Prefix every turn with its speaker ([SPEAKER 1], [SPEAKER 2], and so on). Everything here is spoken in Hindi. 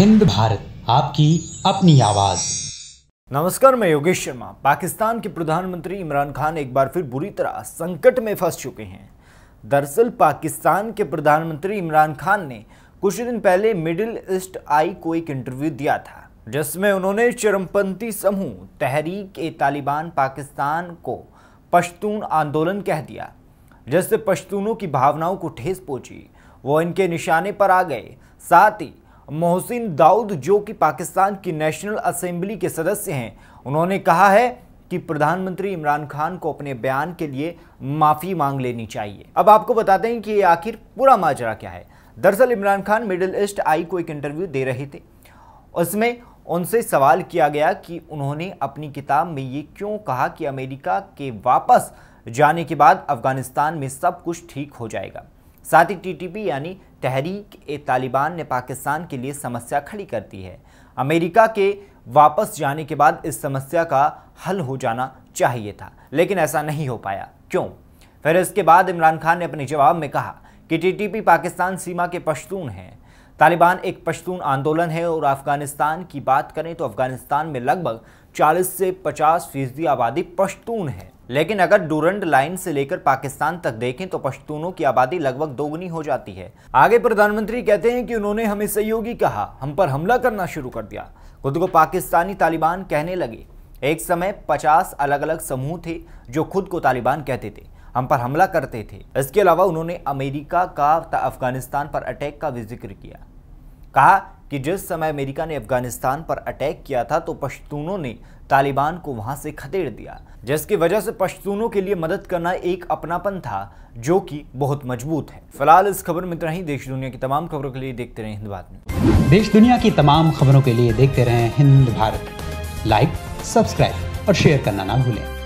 [SPEAKER 1] हिंद भारत आपकी अपनी आवाज नमस्कार मैं योगेश शर्मा पाकिस्तान के प्रधानमंत्री इमरान खान एक बार फिर बुरी तरह संकट में फंस चुके हैं दरअसल पाकिस्तान के प्रधानमंत्री इमरान खान ने कुछ दिन पहले मिडिल ईस्ट आई को एक इंटरव्यू दिया था जिसमें उन्होंने चरमपंथी समूह तहरीक ए तालिबान पाकिस्तान को पश्तून आंदोलन कह दिया जिससे पश्तूनों की भावनाओं को ठेस पहुंची वो इनके निशाने पर आ गए साथ ही मोहसिन दाऊद जो कि पाकिस्तान की नेशनल असेंबली के सदस्य हैं उन्होंने कहा है कि प्रधानमंत्री इमरान खान को अपने बयान के लिए माफ़ी मांग लेनी चाहिए अब आपको बताते हैं कि आखिर पूरा माजरा क्या है दरअसल Imran Khan Middle East Eye को एक इंटरव्यू दे रहे थे उसमें उनसे सवाल किया गया कि उन्होंने अपनी किताब में ये क्यों कहा कि अमेरिका के वापस जाने के बाद अफ़गानिस्तान में सब कुछ ठीक हो जाएगा साथ ही टीटीपी यानी तहरीक ए तालिबान ने पाकिस्तान के लिए समस्या खड़ी कर दी है अमेरिका के वापस जाने के बाद इस समस्या का हल हो जाना चाहिए था लेकिन ऐसा नहीं हो पाया क्यों फिर इसके बाद इमरान खान ने अपने जवाब में कहा कि टीटीपी पाकिस्तान सीमा के पश्तून हैं तालिबान एक पश्तून आंदोलन है और अफगानिस्तान की बात करें तो अफगानिस्तान में लगभग 40 से 50 फीसदी आबादी पश्तून है लेकिन अगर डूरंड लाइन से लेकर पाकिस्तान तक देखें तो पश्तूनों की आबादी लगभग दोगुनी हो जाती है आगे प्रधानमंत्री कहते हैं कि उन्होंने हमें सहयोगी कहा हम पर हमला करना शुरू कर दिया खुद को पाकिस्तानी तालिबान कहने लगे एक समय 50 अलग अलग समूह थे जो खुद को तालिबान कहते थे हम पर हमला करते थे इसके अलावा उन्होंने अमेरिका का अफगानिस्तान पर अटैक का भी जिक्र किया कहा कि जिस समय अमेरिका ने अफगानिस्तान पर अटैक किया था तो पश्तूनों ने तालिबान को वहां से खदेड़ दिया जिसकी वजह से पश्तूनों के लिए मदद करना एक अपनापन था जो कि बहुत मजबूत है फिलहाल इस खबर में इतना ही देश दुनिया की तमाम खबरों के लिए देखते रहे हिंद भारत में देश दुनिया की तमाम खबरों के लिए देखते रहे हिंद भारत लाइक सब्सक्राइब और शेयर करना ना भूलें